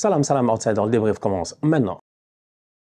Salam, salam outside, le débrief commence maintenant.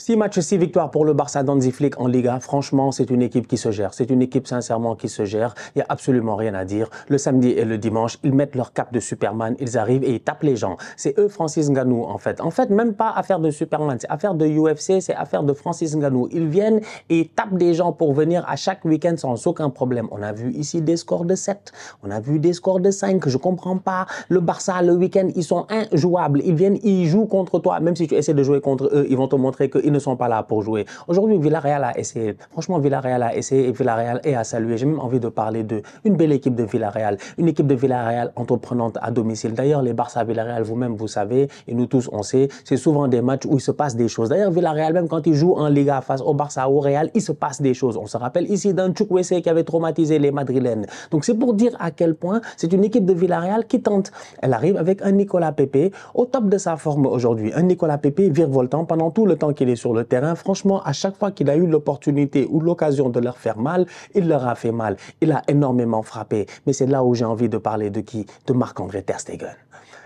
Six matchs, six victoires pour le Barça Danziflick en Liga. Franchement, c'est une équipe qui se gère. C'est une équipe sincèrement qui se gère. Il n'y a absolument rien à dire. Le samedi et le dimanche, ils mettent leur cap de Superman. Ils arrivent et ils tapent les gens. C'est eux, Francis Ngannou, en fait. En fait, même pas affaire de Superman. C'est affaire de UFC, c'est affaire de Francis Ngannou. Ils viennent et tapent des gens pour venir à chaque week-end sans aucun problème. On a vu ici des scores de 7. On a vu des scores de 5. Je comprends pas. Le Barça, le week-end, ils sont injouables. Ils viennent, ils jouent contre toi. Même si tu essaies de jouer contre eux, ils vont te montrer que ils ne sont pas là pour jouer. Aujourd'hui, Villarreal a essayé. Franchement, Villarreal a essayé et Villarreal est à saluer. J'ai même envie de parler d'eux. Une belle équipe de Villarreal. Une équipe de Villarreal entreprenante à domicile. D'ailleurs, les Barça Villarreal, vous-même, vous savez, et nous tous, on sait, c'est souvent des matchs où il se passe des choses. D'ailleurs, Villarreal, même quand il joue en Liga face au Barça, ou au Real, il se passe des choses. On se rappelle ici d'un Chukwese qui avait traumatisé les Madrilènes. Donc, c'est pour dire à quel point c'est une équipe de Villarreal qui tente. Elle arrive avec un Nicolas Pepe au top de sa forme aujourd'hui. Un Nicolas Pepe virevoltant pendant tout le temps qu'il est sur le terrain, franchement, à chaque fois qu'il a eu l'opportunité ou l'occasion de leur faire mal, il leur a fait mal. Il a énormément frappé. Mais c'est là où j'ai envie de parler de qui De Marc-André Ter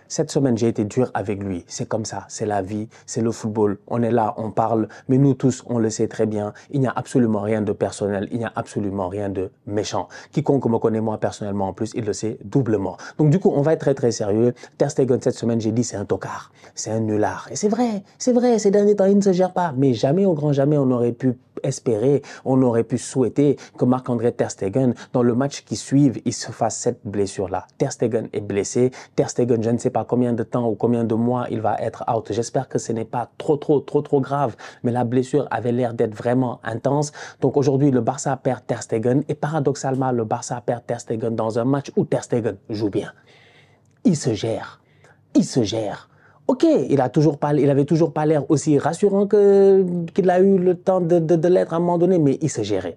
cette semaine, j'ai été dur avec lui. C'est comme ça, c'est la vie, c'est le football. On est là, on parle, mais nous tous, on le sait très bien. Il n'y a absolument rien de personnel, il n'y a absolument rien de méchant. Quiconque me connaît moi personnellement en plus, il le sait doublement. Donc du coup, on va être très très sérieux. Ter Stegen, cette semaine, j'ai dit c'est un tocard, c'est un nulard. Et c'est vrai, c'est vrai, ces derniers temps, il ne se gère pas. Mais jamais au grand jamais, on aurait pu espérer, on aurait pu souhaiter que Marc-André Ter Stegen, dans le match qui suit, il se fasse cette blessure-là. Ter Stegen est blessé. Ter Stegen, je ne sais pas combien de temps ou combien de mois il va être out. J'espère que ce n'est pas trop, trop, trop, trop grave. Mais la blessure avait l'air d'être vraiment intense. Donc aujourd'hui, le Barça perd Ter Stegen. Et paradoxalement, le Barça perd Ter Stegen dans un match où Ter Stegen joue bien. Il se gère. Il se gère. Ok, il, a toujours pas, il avait toujours pas l'air aussi rassurant que, qu'il a eu le temps de, de, de l'être à un moment donné, mais il se géré.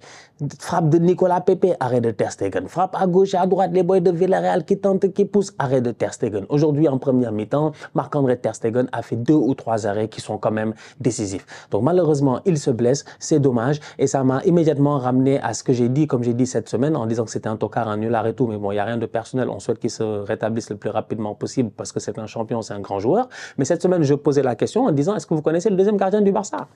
Frappe de Nicolas Pepe, arrêt de Ter Stegen. Frappe à gauche et à droite, les boys de Villarreal qui tentent, qui poussent, arrêt de Ter Stegen. Aujourd'hui, en première mi-temps, Marc-André Ter Stegen a fait deux ou trois arrêts qui sont quand même décisifs. Donc malheureusement, il se blesse, c'est dommage, et ça m'a immédiatement ramené à ce que j'ai dit, comme j'ai dit cette semaine, en disant que c'était un tocard, un nul arrêt tout, mais bon, il n'y a rien de personnel, on souhaite qu'il se rétablisse le plus rapidement possible parce que c'est un champion, c'est un grand joueur. Mais cette semaine, je posais la question en disant, est-ce que vous connaissez le deuxième gardien du Barça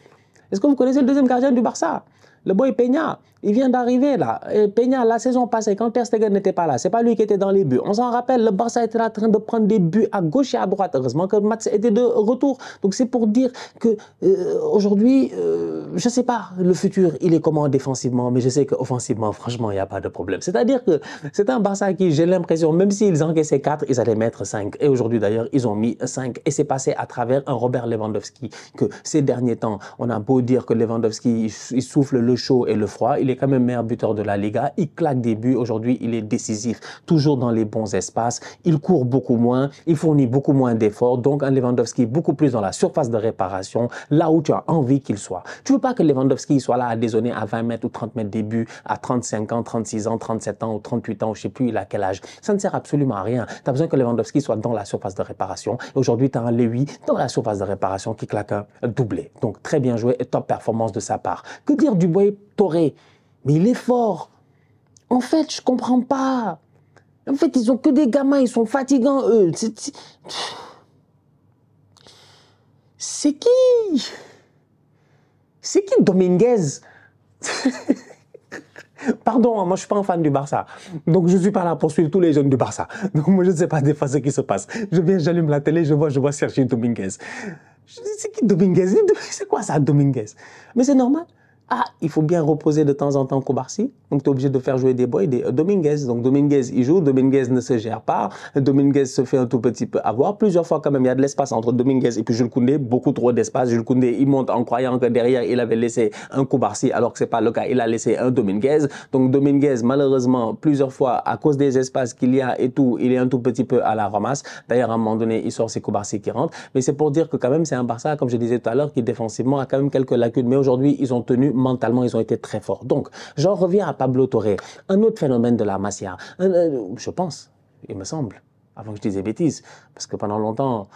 Est-ce que vous connaissez le deuxième gardien du Barça Le boy Peña, il vient d'arriver là. Peña, la saison passée, quand Ter Stegen n'était pas là, c'est pas lui qui était dans les buts. On s'en rappelle, le Barça était en train de prendre des buts à gauche et à droite. Heureusement que Mats était de retour. Donc c'est pour dire que je euh, aujourd'hui, euh, je sais pas, le futur, il est comment défensivement, mais je sais qu'offensivement, franchement, il n'y a pas de problème. C'est-à-dire que c'est un Barça qui, j'ai l'impression, même s'ils encaissaient 4, ils allaient mettre 5. Et aujourd'hui d'ailleurs, ils ont mis 5. Et c'est passé à travers un Robert Lewandowski que ces derniers temps, on a beau dire que Lewandowski, il souffle le chaud et le froid il est quand même meilleur buteur de la Liga. Il claque des buts. Aujourd'hui, il est décisif, toujours dans les bons espaces. Il court beaucoup moins, il fournit beaucoup moins d'efforts. Donc, un Lewandowski beaucoup plus dans la surface de réparation, là où tu as envie qu'il soit. Tu veux pas que Lewandowski soit là à désonner à 20 mètres ou 30 mètres début à 35 ans, 36 ans, 37 ans ou 38 ans, je sais plus il a quel âge. Ça ne sert absolument à rien. Tu as besoin que Lewandowski soit dans la surface de réparation. Aujourd'hui, tu as un Lewy dans la surface de réparation qui claque un doublé. Donc, très bien joué et top performance de sa part. Que dire du boy Toré mais il est fort. En fait, je comprends pas. En fait, ils ont que des gamins, ils sont fatigants, eux. C'est qui C'est qui Dominguez Pardon, hein, moi je suis pas un fan du Barça. Donc je suis pas là pour suivre tous les jeunes du Barça. Donc moi je ne sais pas des fois ce qui se passe. Je viens, j'allume la télé, je vois, je vois Sergio Dominguez. Je dis, c'est qui Dominguez C'est quoi ça, Dominguez Mais c'est normal. Ah, il faut bien reposer de temps en temps Kobarsi. Donc, tu es obligé de faire jouer des boys, des euh, Dominguez. Donc, Dominguez, il joue. Dominguez ne se gère pas. Dominguez se fait un tout petit peu avoir. Plusieurs fois, quand même, il y a de l'espace entre Dominguez et puis Jules Koundé. Beaucoup trop d'espace. Jules Koundé, il monte en croyant que derrière, il avait laissé un Kobarsi, alors que c'est pas le cas. Il a laissé un Dominguez. Donc, Dominguez, malheureusement, plusieurs fois, à cause des espaces qu'il y a et tout, il est un tout petit peu à la ramasse. D'ailleurs, à un moment donné, il sort ses Kobarsi qui rentrent. Mais c'est pour dire que, quand même, c'est un Barça, comme je disais tout à l'heure, qui défensivement a quand même quelques lacunes. Mais aujourd'hui, ils ont tenu mentalement, ils ont été très forts. Donc, j'en reviens à Pablo Torre. Un autre phénomène de la Masia, je pense, il me semble, avant que je dise bêtises, parce que pendant longtemps,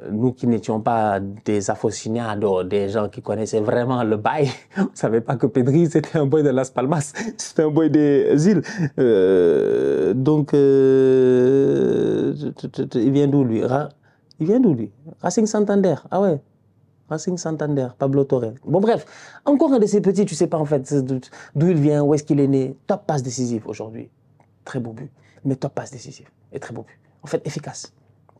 euh, nous qui n'étions pas des afro-signats, des gens qui connaissaient vraiment le bail, on ne savait pas que Pedri, c'était un boy de Las Palmas, c'était un boy des îles. Euh, donc, euh, il vient d'où lui Il vient d'où lui Racing Santander, ah ouais Racing Santander, Pablo Torre. Bon, bref, encore un de ces petits, tu sais pas en fait d'où il vient, où est-ce qu'il est né. Top passe décisive aujourd'hui. Très beau but. Mais top passe décisive et très beau but. En fait, efficace.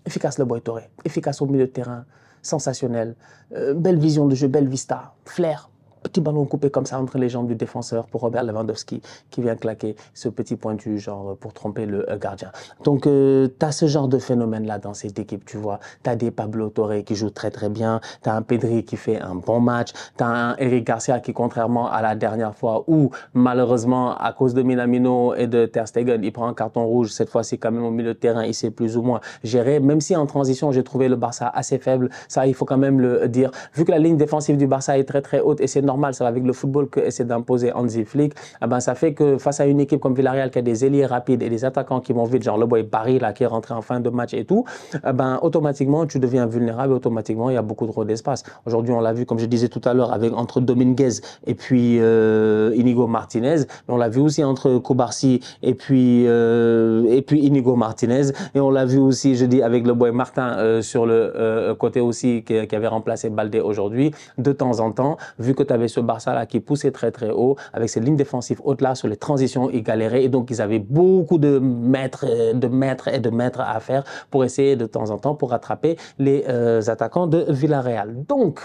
Efficace le boy Torre, Efficace au milieu de terrain. Sensationnel. Euh, belle vision de jeu, belle vista. Flair petit ballon coupé comme ça entre les jambes du défenseur pour Robert Lewandowski qui vient claquer ce petit pointu genre pour tromper le gardien. Donc euh, t'as tu as ce genre de phénomène là dans cette équipe, tu vois. Tu as des Pablo Torre qui jouent très très bien, tu as un Pedri qui fait un bon match, tu as un Eric Garcia qui contrairement à la dernière fois où malheureusement à cause de Minamino et de Ter Stegen, il prend un carton rouge cette fois-ci quand même au milieu de terrain, il s'est plus ou moins géré même si en transition, j'ai trouvé le Barça assez faible, ça il faut quand même le dire. Vu que la ligne défensive du Barça est très très haute et c'est normal, ça va avec le football que essaie d'imposer Hansi Flick, ah ben, ça fait que face à une équipe comme Villarreal qui a des ailiers rapides et des attaquants qui vont vite, genre le boy Paris là, qui est rentré en fin de match et tout, ah ben, automatiquement tu deviens vulnérable, automatiquement il y a beaucoup trop d'espace. Aujourd'hui on l'a vu, comme je disais tout à l'heure, avec entre Dominguez et puis euh, Inigo Martinez, on l'a vu aussi entre Kobarsi et puis, euh, et puis Inigo Martinez, et on l'a vu aussi, je dis, avec le boy Martin euh, sur le côté aussi qui, qui, avait remplacé Balde aujourd'hui, de temps en temps, vu que tu avais ce Barça-là qui poussait très très haut, avec ses lignes défensives au-delà sur les transitions, ils galéraient. Et donc, ils avaient beaucoup de mètres, de mètres et de mètres à faire pour essayer de temps en temps pour rattraper les euh, attaquants de Villarreal. Donc,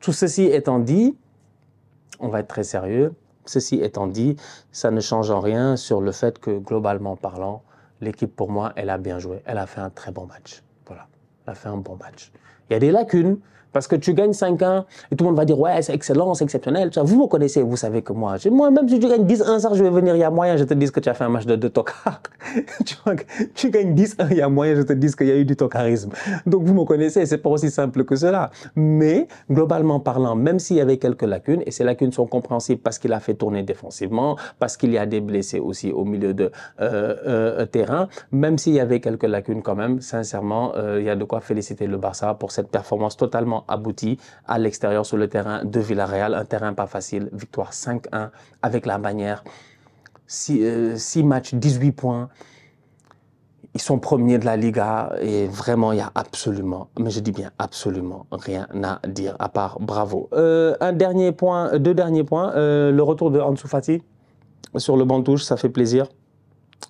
tout ceci étant dit, on va être très sérieux. Ceci étant dit, ça ne change en rien sur le fait que, globalement parlant, l'équipe, pour moi, elle a bien joué. Elle a fait un très bon match. Voilà, elle a fait un bon match. Il y a des lacunes, parce que tu gagnes 5 ans et tout le monde va dire ouais, c'est excellent, c'est exceptionnel. vois, Vous me connaissez, vous savez que moi, moi même si tu gagnes 10 1 ça, je vais venir, il y a moyen, je te dis que tu as fait un match de, de tocard. tu, tu, gagnes 10 1 il y a moyen, je te dis qu'il y a eu du tocarisme. Donc vous me connaissez, c'est pas aussi simple que cela. Mais globalement parlant, même s'il y avait quelques lacunes, et ces lacunes sont compréhensibles parce qu'il a fait tourner défensivement, parce qu'il y a des blessés aussi au milieu de euh, euh, terrain, même s'il y avait quelques lacunes quand même, sincèrement, euh, il y a de quoi féliciter le Barça pour cette performance totalement abouti à l'extérieur sur le terrain de Villarreal. Un terrain pas facile, victoire 5-1 avec la bannière. 6, euh, matchs, 18 points. Ils sont premiers de la Liga et vraiment, il y a absolument, mais je dis bien absolument rien à dire à part bravo. Euh, un dernier point, deux derniers points. Euh, le retour de Ansu Fati sur le banc touche, ça fait plaisir.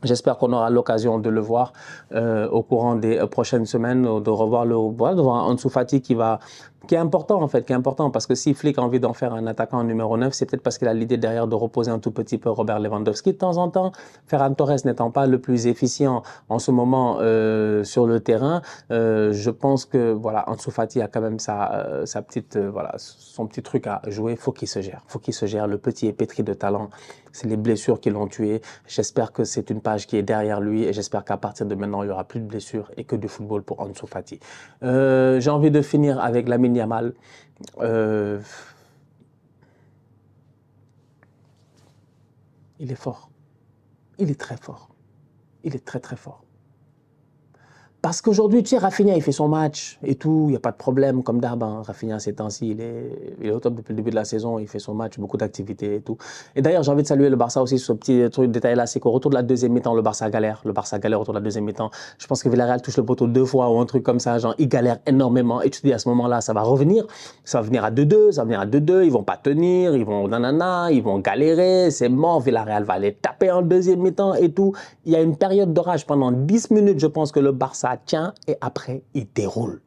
J'espère qu'on aura l'occasion de le voir euh, au courant des euh, prochaines semaines, euh, de revoir le voilà, de Fati qui va qui est important en fait, qui est important parce que si Flick a envie d'en faire un attaquant numéro 9, c'est peut-être parce qu'il a l'idée derrière de reposer un tout petit peu Robert Lewandowski de temps en temps. Ferran Torres n'étant pas le plus efficient en ce moment sur le terrain, je pense que voilà, Ansu Fati a quand même sa, sa petite voilà, son petit truc à jouer, faut qu'il se gère. Faut qu'il se gère, le petit est pétri de talent c'est les blessures qui l'ont tué. J'espère que c'est une page qui est derrière lui et j'espère qu'à partir de maintenant, il n'y aura plus de blessures et que du football pour Ansu Fati. Euh, j'ai envie de finir avec Lamine Yamal. Euh, il est fort. Il est très fort. Il est très très fort. Parce qu'aujourd'hui, tu sais, Rafinha, il fait son match et tout, il n'y a pas de problème comme d'hab. Hein. Rafinha, ces temps-ci, il est, il est au top depuis le début de la saison, il fait son match, beaucoup d'activités et tout. Et d'ailleurs, j'ai envie de saluer le Barça aussi sur ce petit truc de détail-là, c'est qu'au retour de la deuxième mi-temps, le Barça galère. Le Barça galère autour de la deuxième mi-temps. Je pense que Villarreal touche le poteau deux fois ou un truc comme ça, genre, il galère énormément. Et tu te dis à ce moment-là, ça va revenir, ça va venir à 2-2, ça va venir à 2-2, ils vont pas tenir, ils vont nanana, ils vont galérer, c'est mort, Villarreal va aller taper en deuxième mi et tout. Il y a une période d'orage pendant 10 minutes, je pense que le Barça tiens et après, il déroule.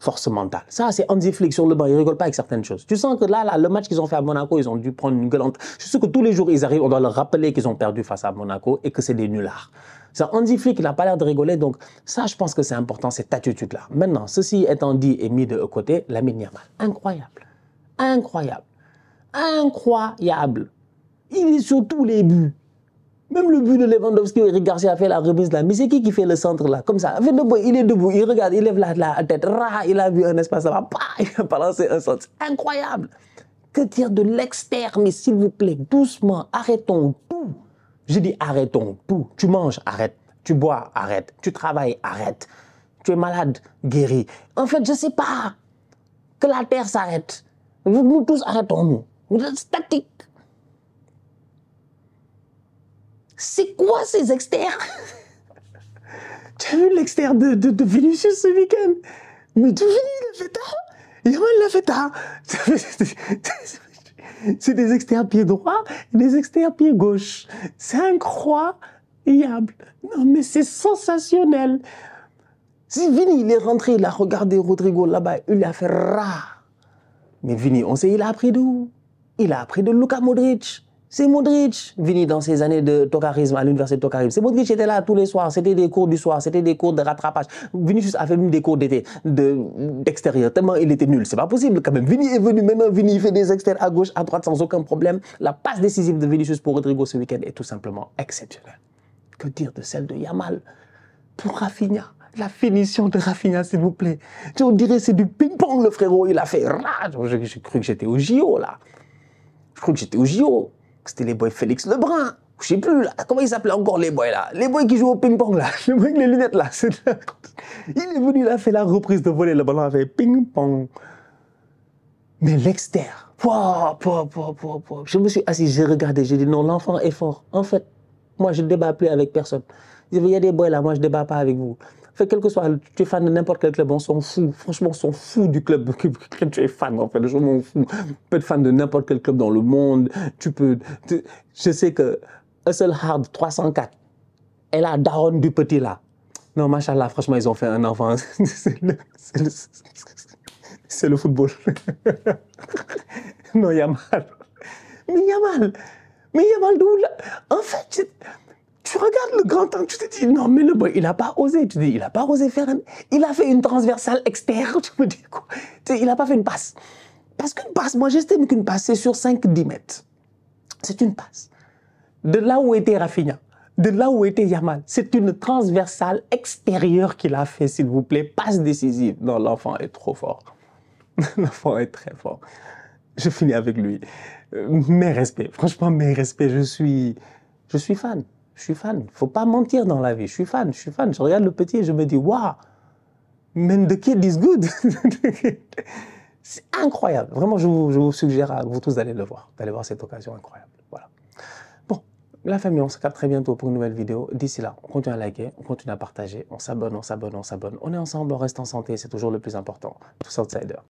Force mentale. Ça, c'est Andy Flick sur le banc. Il rigole pas avec certaines choses. Tu sens que là, là le match qu'ils ont fait à Monaco, ils ont dû prendre une gueulante. Je sais que tous les jours, ils arrivent, on doit leur rappeler qu'ils ont perdu face à Monaco et que c'est des nullards. Ça, Andy Flick, il n'a pas l'air de rigoler. Donc, ça, je pense que c'est important, cette attitude-là. Maintenant, ceci étant dit et mis de côté, la Yamal. Incroyable. Incroyable. Incroyable. Il est sur tous les buts. Même le but de Lewandowski, Eric Garcia a fait la remise là. Mais c'est qui qui fait le centre là Comme ça. il est debout, il regarde, il lève la, tête. il a vu un espace là-bas. Il a balancé un centre. Incroyable. Que dire de l'externe Mais s'il vous plaît, doucement, arrêtons tout. Je dit arrêtons tout. Tu manges, arrête. Tu bois, arrête. Tu travailles, arrête. Tu es malade, guéri. En fait, je ne sais pas. Que la terre s'arrête. Nous tous arrêtons-nous. Vous êtes statiques C'est quoi ces externes Tu as vu l'externe de, de, Vinicius ce week-end Mais d'où il fait tard Il l'a fait C'est des externes pied droit et des externes pied gauche. C'est incroyable. Non mais c'est sensationnel. Si Vini, il est rentré, il a regardé Rodrigo là-bas, il a fait rare. Mais Vini, on sait, il a appris d'où Il a appris de Luka Modric. C'est Modric, venu dans ses années de tocarisme à l'université de tocarisme. C'est Modric qui était là tous les soirs. C'était des cours du soir, c'était des cours de rattrapage. Vinicius a fait même des cours d'été, d'extérieur, tellement il était nul. C'est pas possible quand même. Vini est venu maintenant, Vini fait des extérieurs à gauche, à droite sans aucun problème. La passe décisive de Vinicius pour Rodrigo ce week-end est tout simplement exceptionnelle. Que dire de celle de Yamal pour Rafinha la finition de Rafinha, s'il vous plaît. Tu on dirait c'est du ping-pong, le frérot. Il a fait. rage. J'ai cru que j'étais au JO, là. Je crois que j'étais au JO. C'était les boys Félix Lebrun. Je sais plus, là. Comment ils s'appelaient encore les boys, là Les boys qui jouent au ping-pong, là. Les boys avec les lunettes, là. Il est venu, là, fait la reprise de voler. Le ballon a ping-pong. Mais l'extérieur. je me suis assis, j'ai regardé, j'ai dit non, l'enfant est fort. En fait, moi, je ne débat plus avec personne. Il y a des boys là, moi, je ne débat pas avec vous quel que soit, tu es fan de n'importe quel club, on s'en fout. Franchement, on s'en fout du club que, tu es fan, en fait. Je m'en fous. Tu être fan de n'importe quel club dans le monde. Tu peux. je sais que Hustle Hard 304, elle a Daron du petit là. Non, machallah, franchement, ils ont fait un enfant. C'est le, Non, le, football. a mal. Mais y a mal. Mais y mal d'où En fait, tu regardes le grand temps, tu te dis, non, mais le boy, il n'a pas osé. Tu te dis, il n'a pas osé faire. Il a fait une transversale externe. Tu me dis, quoi tu Il n'a pas fait une passe. Parce qu'une passe, moi, j'estime qu'une passe, c'est sur 5-10 mètres. C'est une passe. De là où était Rafinha, de là où était Yamal, c'est une transversale extérieure qu'il a fait, s'il vous plaît. Passe décisive. Non, l'enfant est trop fort. l'enfant est très fort. Je finis avec lui. Euh, mes respects. Franchement, mes respects. Je suis, je suis fan. Je suis fan. faut pas mentir dans la vie. Je suis fan, je suis fan. Je regarde le petit et je me dis, waouh, man, the kid is good. c'est incroyable. Vraiment, je vous, suggère à vous tous d'aller le voir, d'aller voir cette occasion incroyable. Voilà. Bon, la famille, on se capte très bientôt pour une nouvelle vidéo. D'ici là, on continue à liker, on continue à partager, on s'abonne, on s'abonne, on s'abonne. On est ensemble, on reste en santé, c'est toujours le plus important. Tous outsiders.